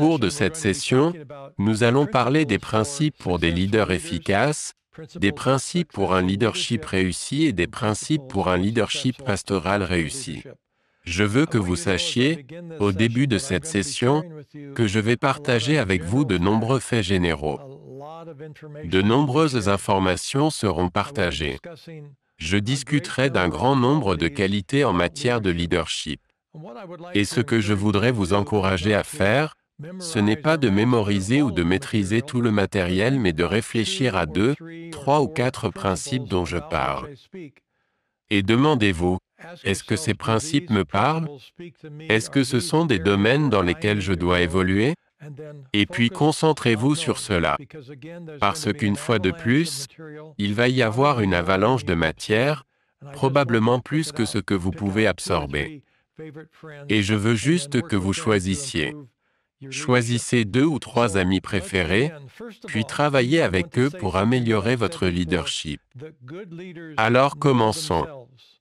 Au cours de cette session, nous allons parler des principes pour des leaders efficaces, des principes pour un leadership réussi et des principes pour un leadership pastoral réussi. Je veux que vous sachiez, au début de cette session, que je vais partager avec vous de nombreux faits généraux. De nombreuses informations seront partagées. Je discuterai d'un grand nombre de qualités en matière de leadership. Et ce que je voudrais vous encourager à faire, ce n'est pas de mémoriser ou de maîtriser tout le matériel, mais de réfléchir à deux, trois ou quatre principes dont je parle. Et demandez-vous, est-ce que ces principes me parlent Est-ce que ce sont des domaines dans lesquels je dois évoluer et puis concentrez-vous sur cela, parce qu'une fois de plus, il va y avoir une avalanche de matière, probablement plus que ce que vous pouvez absorber. Et je veux juste que vous choisissiez. Choisissez deux ou trois amis préférés, puis travaillez avec eux pour améliorer votre leadership. Alors commençons.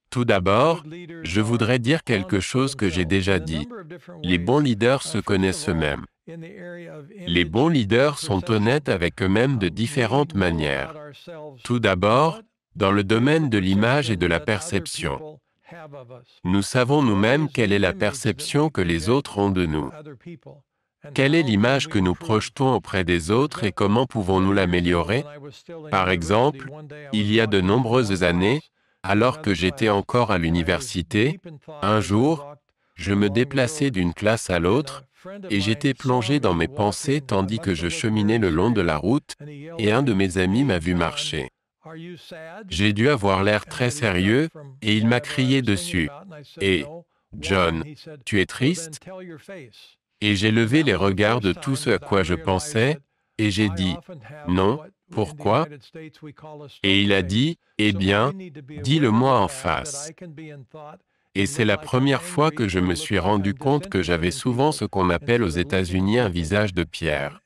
Tout d'abord, je voudrais dire quelque chose que j'ai déjà dit. Les bons leaders uh, se connaissent eux-mêmes. Les bons leaders sont honnêtes avec eux-mêmes de uh, différentes manières. Tout d'abord, dans le domaine de l'image et de la perception. Nous savons nous-mêmes quelle est la perception que les autres ont de nous. Quelle est l'image que nous projetons auprès des autres et comment pouvons-nous l'améliorer Par exemple, il y a de nombreuses années, alors que j'étais encore à l'université, un jour, je me déplaçais d'une classe à l'autre, et j'étais plongé dans mes pensées tandis que je cheminais le long de la route, et un de mes amis m'a vu marcher. J'ai dû avoir l'air très sérieux, et il m'a crié dessus. Et, John, tu es triste et j'ai levé les regards de tout ce à quoi je pensais, et j'ai dit, non, pourquoi Et il a dit, eh bien, dis-le-moi en face. Et c'est la première fois que je me suis rendu compte que j'avais souvent ce qu'on appelle aux États-Unis un visage de pierre.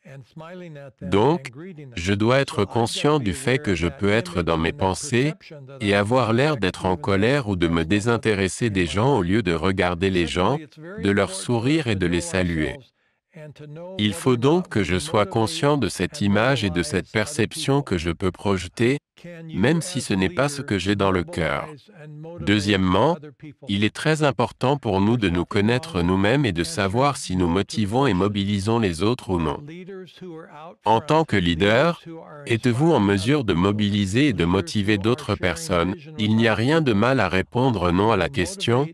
Donc, je dois être conscient du fait que je peux être dans mes pensées et avoir l'air d'être en colère ou de me désintéresser des gens au lieu de regarder les gens, de leur sourire et de les saluer. Il faut donc que je sois conscient de cette image et de cette perception que je peux projeter, même si ce n'est pas ce que j'ai dans le cœur. Deuxièmement, il est très important pour nous de nous connaître nous-mêmes et de savoir si nous motivons et mobilisons les autres ou non. En tant que leader, êtes-vous en mesure de mobiliser et de motiver d'autres personnes Il n'y a rien de mal à répondre non à la question,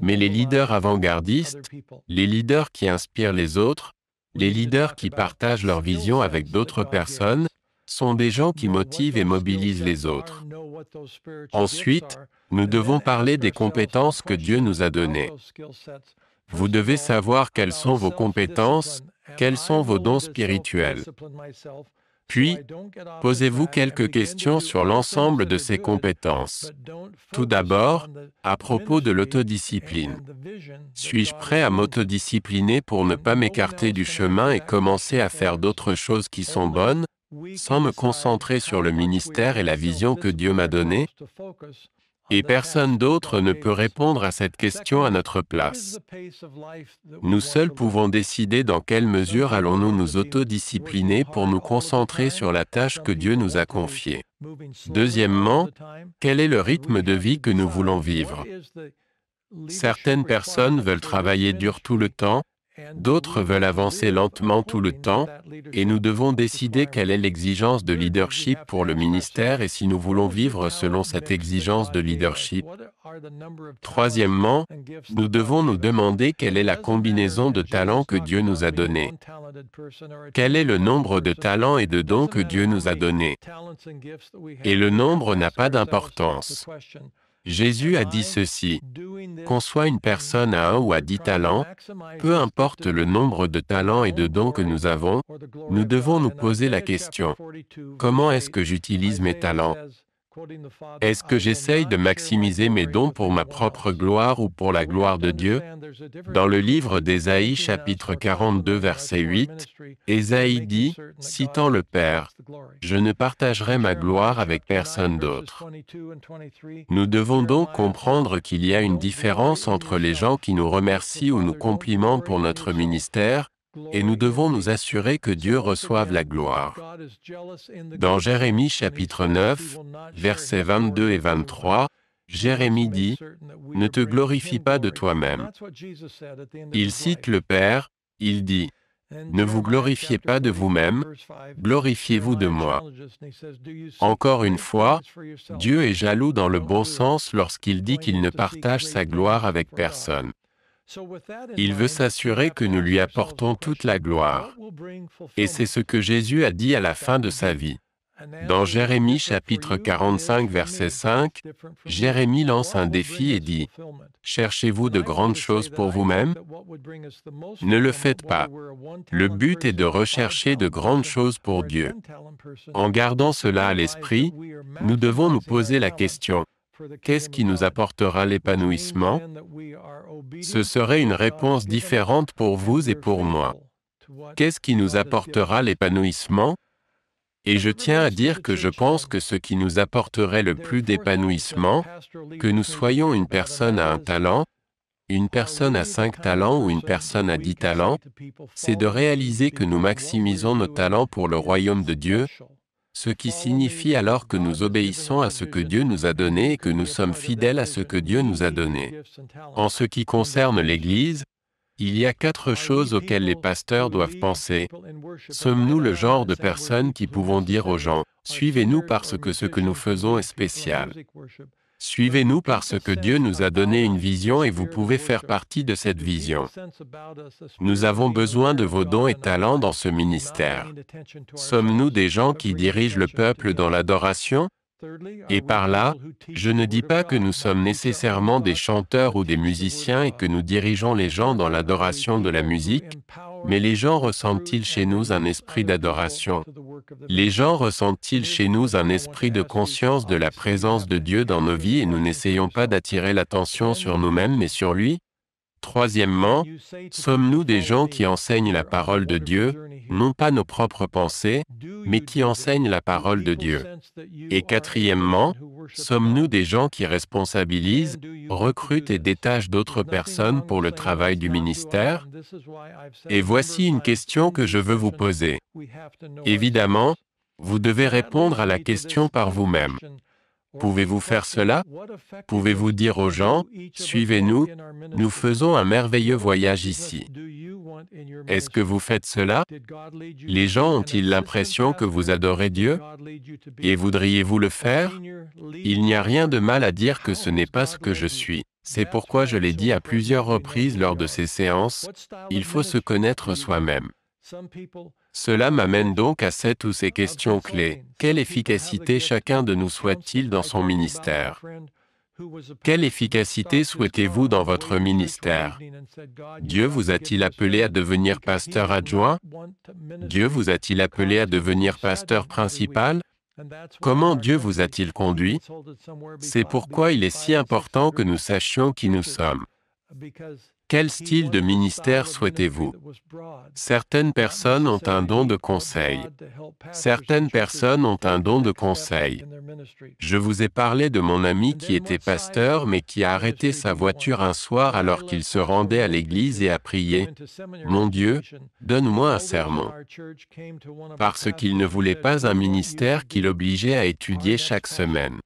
mais les leaders avant-gardistes, les leaders qui inspirent les autres, les leaders qui partagent leur vision avec d'autres personnes, sont des gens qui motivent et mobilisent les autres. Ensuite, nous devons parler des compétences que Dieu nous a données. Vous devez savoir quelles sont vos compétences, quels sont vos dons spirituels. Puis, posez-vous quelques questions sur l'ensemble de ces compétences. Tout d'abord, à propos de l'autodiscipline. Suis-je prêt à m'autodiscipliner pour ne pas m'écarter du chemin et commencer à faire d'autres choses qui sont bonnes, sans me concentrer sur le ministère et la vision que Dieu m'a donnée et personne d'autre ne peut répondre à cette question à notre place. Nous seuls pouvons décider dans quelle mesure allons-nous nous autodiscipliner pour nous concentrer sur la tâche que Dieu nous a confiée. Deuxièmement, quel est le rythme de vie que nous voulons vivre Certaines personnes veulent travailler dur tout le temps, D'autres veulent avancer lentement tout le temps, et nous devons décider quelle est l'exigence de leadership pour le ministère et si nous voulons vivre selon cette exigence de leadership. Troisièmement, nous devons nous demander quelle est la combinaison de talents que Dieu nous a donnés. Quel est le nombre de talents et de dons que Dieu nous a donnés Et le nombre n'a pas d'importance. Jésus a dit ceci, qu'on soit une personne à un ou à dix talents, peu importe le nombre de talents et de dons que nous avons, nous devons nous poser la question, comment est-ce que j'utilise mes talents est-ce que j'essaye de maximiser mes dons pour ma propre gloire ou pour la gloire de Dieu Dans le livre d'Ésaïe chapitre 42 verset 8, Ésaïe dit, citant le Père, Je ne partagerai ma gloire avec personne d'autre. Nous devons donc comprendre qu'il y a une différence entre les gens qui nous remercient ou nous complimentent pour notre ministère, et nous devons nous assurer que Dieu reçoive la gloire. Dans Jérémie chapitre 9, versets 22 et 23, Jérémie dit, Ne te glorifie pas de toi-même. Il cite le Père, il dit, Ne vous glorifiez pas de vous-même, glorifiez-vous de moi. Encore une fois, Dieu est jaloux dans le bon sens lorsqu'il dit qu'il ne partage sa gloire avec personne. Il veut s'assurer que nous lui apportons toute la gloire. Et c'est ce que Jésus a dit à la fin de sa vie. Dans Jérémie chapitre 45 verset 5, Jérémie lance un défi et dit, Cherchez-vous de grandes choses pour vous-même Ne le faites pas. Le but est de rechercher de grandes choses pour Dieu. En gardant cela à l'esprit, nous devons nous poser la question, Qu'est-ce qui nous apportera l'épanouissement Ce serait une réponse différente pour vous et pour moi. Qu'est-ce qui nous apportera l'épanouissement et je tiens à dire que je pense que ce qui nous apporterait le plus d'épanouissement, que nous soyons une personne à un talent, une personne à cinq talents ou une personne à dix talents, c'est de réaliser que nous maximisons nos talents pour le royaume de Dieu, ce qui oh, signifie alors que nous obéissons à ce que Dieu nous a donné et que nous sommes fidèles à ce que Dieu nous a donné. En ce qui concerne l'Église, il y a quatre choses auxquelles les pasteurs doivent penser. Sommes-nous le genre de personnes qui pouvons dire aux gens, suivez-nous parce que ce que nous faisons est spécial Suivez-nous parce que Dieu nous a donné une vision et vous pouvez faire partie de cette vision. Nous avons besoin de vos dons et talents dans ce ministère. Sommes-nous des gens qui dirigent le peuple dans l'adoration et par là, je ne dis pas que nous sommes nécessairement des chanteurs ou des musiciens et que nous dirigeons les gens dans l'adoration de la musique, mais les gens ressentent-ils chez nous un esprit d'adoration Les gens ressentent-ils chez nous un esprit de conscience de la présence de Dieu dans nos vies et nous n'essayons pas d'attirer l'attention sur nous-mêmes mais sur lui Troisièmement, sommes-nous des gens qui enseignent la parole de Dieu, non pas nos propres pensées, mais qui enseignent la parole de Dieu Et quatrièmement, sommes-nous des gens qui responsabilisent, recrutent et détachent d'autres personnes pour le travail du ministère Et voici une question que je veux vous poser. Évidemment, vous devez répondre à la question par vous-même. Pouvez-vous faire cela Pouvez-vous dire aux gens, suivez-nous, nous faisons un merveilleux voyage ici. Est-ce que vous faites cela Les gens ont-ils l'impression que vous adorez Dieu Et voudriez-vous le faire Il n'y a rien de mal à dire que ce n'est pas ce que je suis. C'est pourquoi je l'ai dit à plusieurs reprises lors de ces séances, il faut se connaître soi-même. Cela m'amène donc à cette ou ces questions clés. Quelle efficacité chacun de nous souhaite-t-il dans son ministère Quelle efficacité souhaitez-vous dans votre ministère Dieu vous a-t-il appelé à devenir pasteur adjoint Dieu vous a-t-il appelé à devenir pasteur principal Comment Dieu vous a-t-il conduit C'est pourquoi il est si important que nous sachions qui nous sommes. Quel style de ministère souhaitez-vous Certaines personnes ont un don de conseil. Certaines personnes ont un don de conseil. Je vous ai parlé de mon ami qui était pasteur mais qui a arrêté sa voiture un soir alors qu'il se rendait à l'église et a prié. Mon Dieu, donne-moi un sermon. Parce qu'il ne voulait pas un ministère qui l'obligeait à étudier chaque semaine.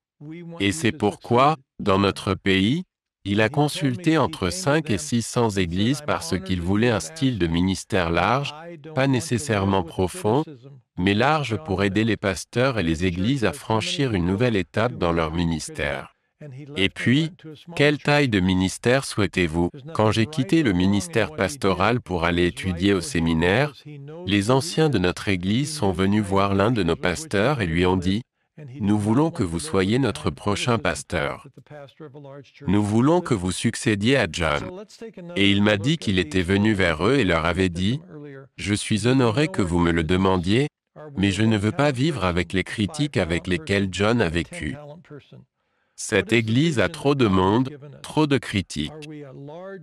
Et c'est pourquoi, dans notre pays, il a consulté entre 5 et 600 églises parce qu'il voulait un style de ministère large, pas nécessairement profond, mais large pour aider les pasteurs et les églises à franchir une nouvelle étape dans leur ministère. Et puis, quelle taille de ministère souhaitez-vous Quand j'ai quitté le ministère pastoral pour aller étudier au séminaire, les anciens de notre Église sont venus voir l'un de nos pasteurs et lui ont dit, nous voulons que vous soyez notre prochain pasteur. Nous voulons que vous succédiez à John. Et il m'a dit qu'il était venu vers eux et leur avait dit, Je suis honoré que vous me le demandiez, mais je ne veux pas vivre avec les critiques avec lesquelles John a vécu. Cette Église a trop de monde, trop de critiques.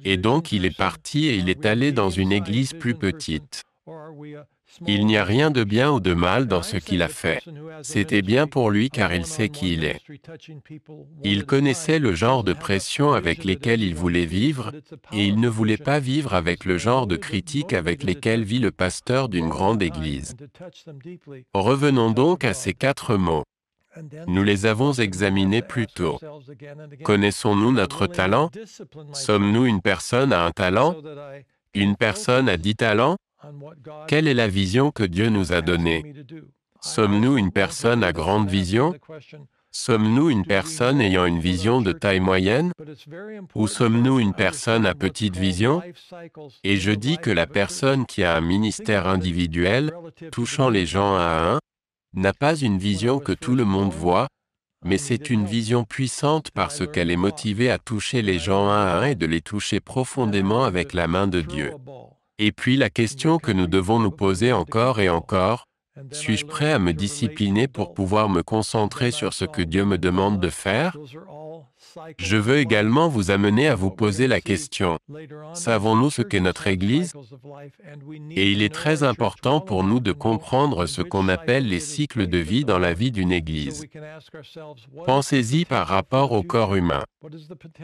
Et donc il est parti et il est allé dans une Église plus petite. Il n'y a rien de bien ou de mal dans ce qu'il a fait. C'était bien pour lui car il sait qui il est. Il connaissait le genre de pression avec lesquelles il voulait vivre, et il ne voulait pas vivre avec le genre de critiques avec lesquelles vit le pasteur d'une grande église. Revenons donc à ces quatre mots. Nous les avons examinés plus tôt. Connaissons-nous notre talent Sommes-nous une personne à un talent Une personne à dix talents quelle est la vision que Dieu nous a donnée Sommes-nous une personne à grande vision Sommes-nous une personne ayant une vision de taille moyenne Ou sommes-nous une personne à petite vision Et je dis que la personne qui a un ministère individuel, touchant les gens un à un, n'a pas une vision que tout le monde voit, mais c'est une vision puissante parce qu'elle est motivée à toucher les gens un à un et de les toucher profondément avec la main de Dieu. Et puis la question que nous devons nous poser encore et encore, suis-je prêt à me discipliner pour pouvoir me concentrer sur ce que Dieu me demande de faire Je veux également vous amener à vous poser la question, savons-nous ce qu'est notre Église Et il est très important pour nous de comprendre ce qu'on appelle les cycles de vie dans la vie d'une Église. Pensez-y par rapport au corps humain.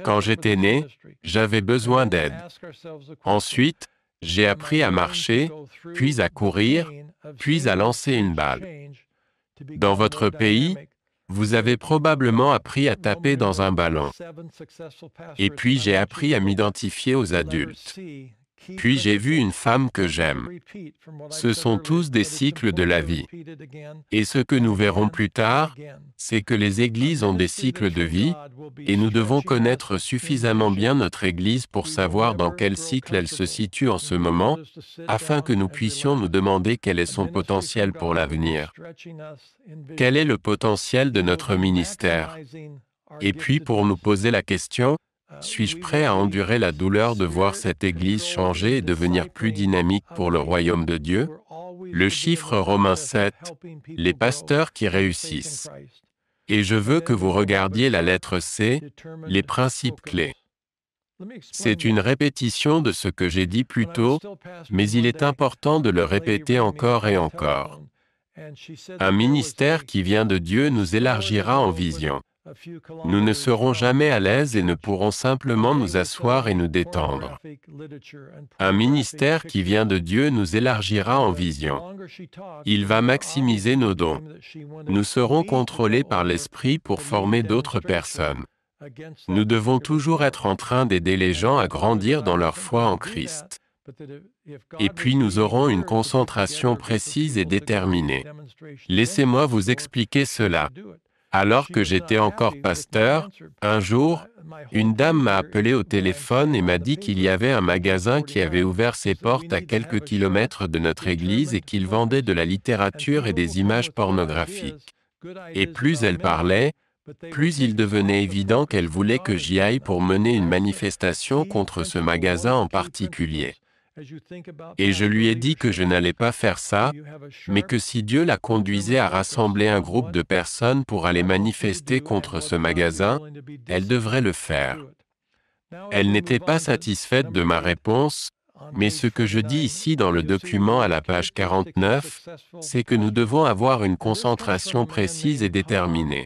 Quand j'étais né, j'avais besoin d'aide. Ensuite, j'ai appris à marcher, puis à courir, puis à lancer une balle. Dans votre pays, vous avez probablement appris à taper dans un ballon. Et puis j'ai appris à m'identifier aux adultes. Puis j'ai vu une femme que j'aime. Ce sont tous des cycles de la vie. Et ce que nous verrons plus tard, c'est que les églises ont des cycles de vie, et nous devons connaître suffisamment bien notre église pour savoir dans quel cycle elle se situe en ce moment, afin que nous puissions nous demander quel est son potentiel pour l'avenir. Quel est le potentiel de notre ministère Et puis pour nous poser la question, suis-je prêt à endurer la douleur de voir cette Église changer et devenir plus dynamique pour le royaume de Dieu Le chiffre Romain 7, les pasteurs qui réussissent. Et je veux que vous regardiez la lettre C, les principes clés. C'est une répétition de ce que j'ai dit plus tôt, mais il est important de le répéter encore et encore. Un ministère qui vient de Dieu nous élargira en vision. Nous ne serons jamais à l'aise et ne pourrons simplement nous asseoir et nous détendre. Un ministère qui vient de Dieu nous élargira en vision. Il va maximiser nos dons. Nous serons contrôlés par l'Esprit pour former d'autres personnes. Nous devons toujours être en train d'aider les gens à grandir dans leur foi en Christ. Et puis nous aurons une concentration précise et déterminée. Laissez-moi vous expliquer cela. Alors que j'étais encore pasteur, un jour, une dame m'a appelé au téléphone et m'a dit qu'il y avait un magasin qui avait ouvert ses portes à quelques kilomètres de notre église et qu'il vendait de la littérature et des images pornographiques. Et plus elle parlait, plus il devenait évident qu'elle voulait que j'y aille pour mener une manifestation contre ce magasin en particulier. Et je lui ai dit que je n'allais pas faire ça, mais que si Dieu la conduisait à rassembler un groupe de personnes pour aller manifester contre ce magasin, elle devrait le faire. Elle n'était pas satisfaite de ma réponse, mais ce que je dis ici dans le document à la page 49, c'est que nous devons avoir une concentration précise et déterminée.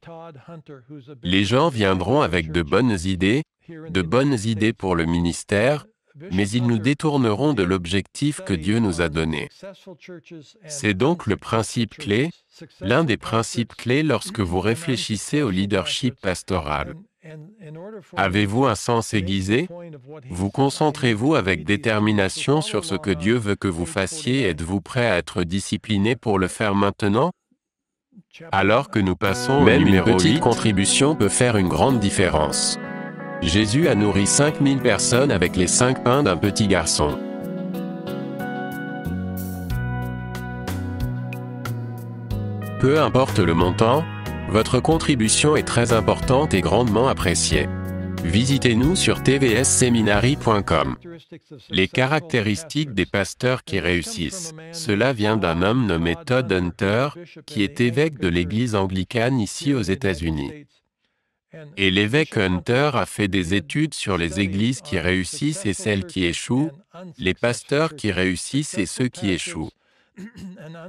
Les gens viendront avec de bonnes idées, de bonnes idées pour le ministère, mais ils nous détourneront de l'objectif que Dieu nous a donné. C'est donc le principe clé, l'un des principes clés lorsque vous réfléchissez au leadership pastoral. Avez-vous un sens aiguisé Vous concentrez-vous avec détermination sur ce que Dieu veut que vous fassiez Êtes-vous prêt à être discipliné pour le faire maintenant Alors que nous passons Même au numéro une petite contribution peut faire une grande différence. Jésus a nourri 5000 personnes avec les cinq pains d'un petit garçon. Peu importe le montant, votre contribution est très importante et grandement appréciée. Visitez-nous sur tvsseminary.com. Les caractéristiques des pasteurs qui réussissent. Cela vient d'un homme nommé Todd Hunter, qui est évêque de l'Église anglicane ici aux États-Unis. Et l'évêque Hunter a fait des études sur les églises qui réussissent et celles qui échouent, les pasteurs qui réussissent et ceux qui échouent.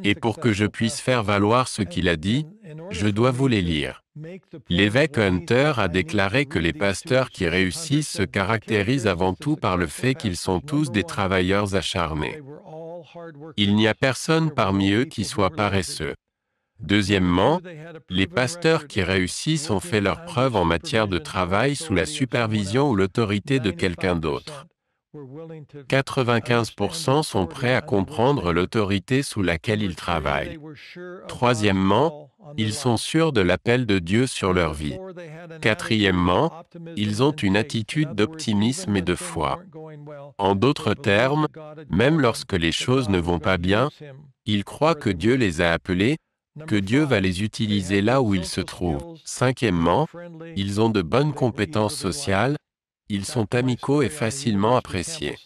Et pour que je puisse faire valoir ce qu'il a dit, je dois vous les lire. L'évêque Hunter a déclaré que les pasteurs qui réussissent se caractérisent avant tout par le fait qu'ils sont tous des travailleurs acharnés. Il n'y a personne parmi eux qui soit paresseux. Deuxièmement, les pasteurs qui réussissent ont fait leurs preuves en matière de travail sous la supervision ou l'autorité de quelqu'un d'autre. 95% sont prêts à comprendre l'autorité sous laquelle ils travaillent. Troisièmement, ils sont sûrs de l'appel de Dieu sur leur vie. Quatrièmement, ils ont une attitude d'optimisme et de foi. En d'autres termes, même lorsque les choses ne vont pas bien, ils croient que Dieu les a appelés, que Dieu va les utiliser là où ils se trouvent. Cinquièmement, ils ont de bonnes compétences sociales, ils sont amicaux et facilement appréciés.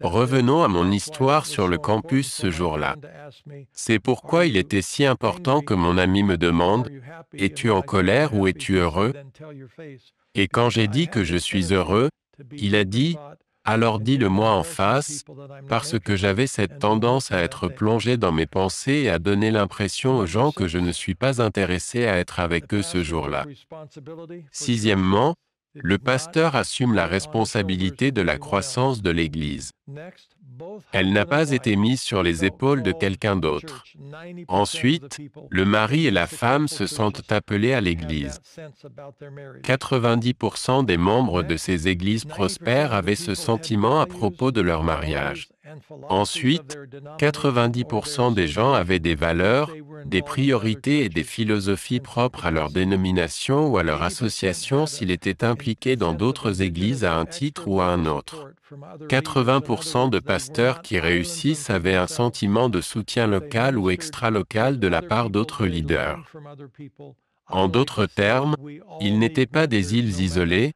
Revenons à mon histoire sur le campus ce jour-là. C'est pourquoi il était si important que mon ami me demande, es-tu en colère ou es-tu heureux Et quand j'ai dit que je suis heureux, il a dit, alors dis-le-moi en face, parce que j'avais cette tendance à être plongé dans mes pensées et à donner l'impression aux gens que je ne suis pas intéressé à être avec eux ce jour-là. Sixièmement, le pasteur assume la responsabilité de la croissance de l'Église. Elle n'a pas été mise sur les épaules de quelqu'un d'autre. Ensuite, le mari et la femme se sentent appelés à l'Église. 90% des membres de ces églises prospères avaient ce sentiment à propos de leur mariage. Ensuite, 90% des gens avaient des valeurs, des priorités et des philosophies propres à leur dénomination ou à leur association s'ils étaient impliqués dans d'autres églises à un titre ou à un autre. 80% de pasteurs qui réussissent avaient un sentiment de soutien local ou extra-local de la part d'autres leaders. En d'autres termes, ils n'étaient pas des îles isolées,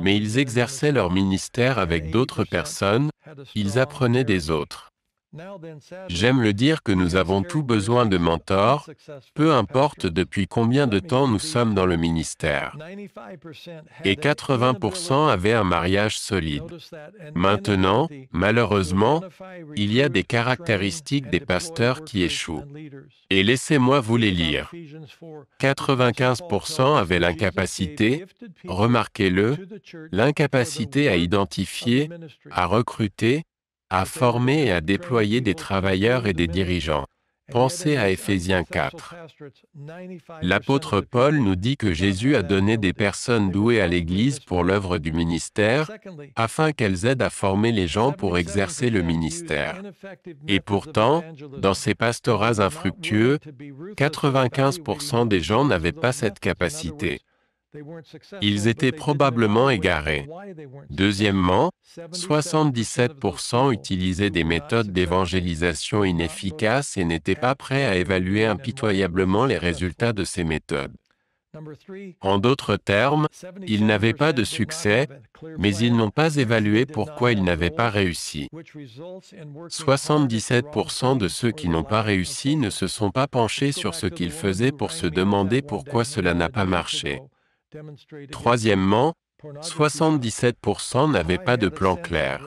mais ils exerçaient leur ministère avec d'autres personnes, ils apprenaient des autres. J'aime le dire que nous avons tout besoin de mentors, peu importe depuis combien de temps nous sommes dans le ministère. Et 80% avaient un mariage solide. Maintenant, malheureusement, il y a des caractéristiques des pasteurs qui échouent. Et laissez-moi vous les lire. 95% avaient l'incapacité, remarquez-le, l'incapacité à identifier, à recruter, à former et à déployer des travailleurs et des dirigeants. Pensez à Éphésiens 4. L'apôtre Paul nous dit que Jésus a donné des personnes douées à l'Église pour l'œuvre du ministère, afin qu'elles aident à former les gens pour exercer le ministère. Et pourtant, dans ces pastorats infructueux, 95% des gens n'avaient pas cette capacité. Ils étaient probablement égarés. Deuxièmement, 77% utilisaient des méthodes d'évangélisation inefficaces et n'étaient pas prêts à évaluer impitoyablement les résultats de ces méthodes. En d'autres termes, ils n'avaient pas de succès, mais ils n'ont pas évalué pourquoi ils n'avaient pas réussi. 77% de ceux qui n'ont pas réussi ne se sont pas penchés sur ce qu'ils faisaient pour se demander pourquoi cela n'a pas marché. Troisièmement, 77% n'avaient pas de plan clair.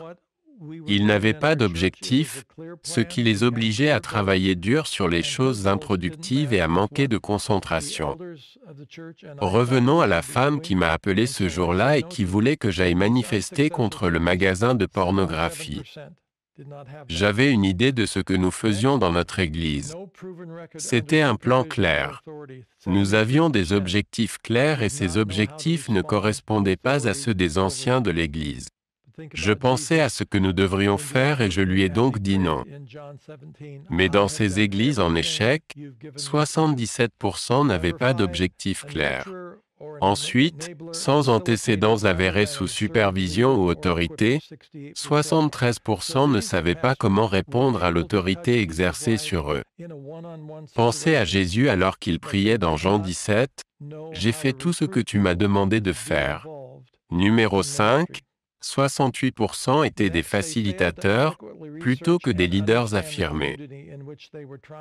Ils n'avaient pas d'objectif, ce qui les obligeait à travailler dur sur les choses improductives et à manquer de concentration. Revenons à la femme qui m'a appelé ce jour-là et qui voulait que j'aille manifester contre le magasin de pornographie. J'avais une idée de ce que nous faisions dans notre Église. C'était un plan clair. Nous avions des objectifs clairs et ces objectifs ne correspondaient pas à ceux des anciens de l'Église. Je pensais à ce que nous devrions faire et je lui ai donc dit non. Mais dans ces églises en échec, 77% n'avaient pas d'objectifs clairs. Ensuite, sans antécédents avérés sous supervision ou autorité, 73% ne savaient pas comment répondre à l'autorité exercée sur eux. Pensez à Jésus alors qu'il priait dans Jean 17, J'ai fait tout ce que tu m'as demandé de faire. Numéro 5, 68% étaient des facilitateurs plutôt que des leaders affirmés.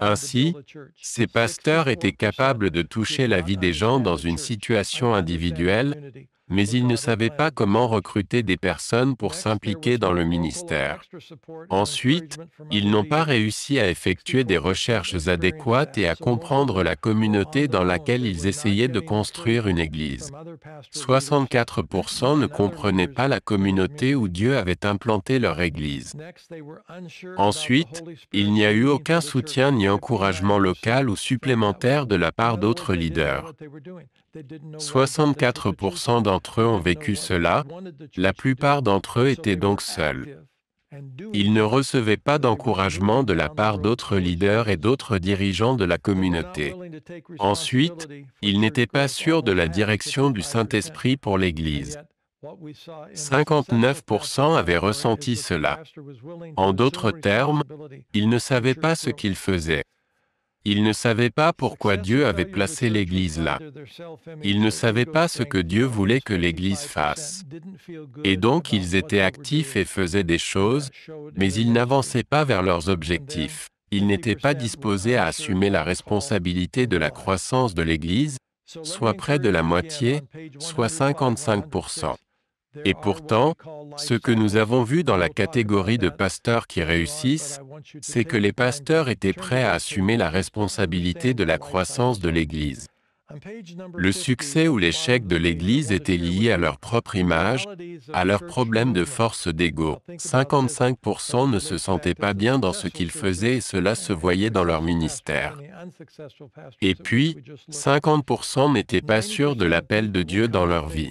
Ainsi, ces pasteurs étaient capables de toucher la vie des gens dans une situation individuelle mais ils ne savaient pas comment recruter des personnes pour s'impliquer dans le ministère. Ensuite, ils n'ont pas réussi à effectuer des recherches adéquates et à comprendre la communauté dans laquelle ils essayaient de construire une église. 64% ne comprenaient pas la communauté où Dieu avait implanté leur église. Ensuite, il n'y a eu aucun soutien ni encouragement local ou supplémentaire de la part d'autres leaders. 64% d'entre eux ont vécu cela, la plupart d'entre eux étaient donc seuls. Ils ne recevaient pas d'encouragement de la part d'autres leaders et d'autres dirigeants de la communauté. Ensuite, ils n'étaient pas sûrs de la direction du Saint-Esprit pour l'Église. 59% avaient ressenti cela. En d'autres termes, ils ne savaient pas ce qu'ils faisaient. Ils ne savaient pas pourquoi Dieu avait placé l'Église là. Ils ne savaient pas ce que Dieu voulait que l'Église fasse. Et donc ils étaient actifs et faisaient des choses, mais ils n'avançaient pas vers leurs objectifs. Ils n'étaient pas disposés à assumer la responsabilité de la croissance de l'Église, soit près de la moitié, soit 55%. Et pourtant, ce que nous avons vu dans la catégorie de pasteurs qui réussissent, c'est que les pasteurs étaient prêts à assumer la responsabilité de la croissance de l'Église. Le succès ou l'échec de l'Église était lié à leur propre image, à leurs problèmes de force d'ego. 55% ne se sentaient pas bien dans ce qu'ils faisaient et cela se voyait dans leur ministère. Et puis, 50% n'étaient pas sûrs de l'appel de Dieu dans leur vie.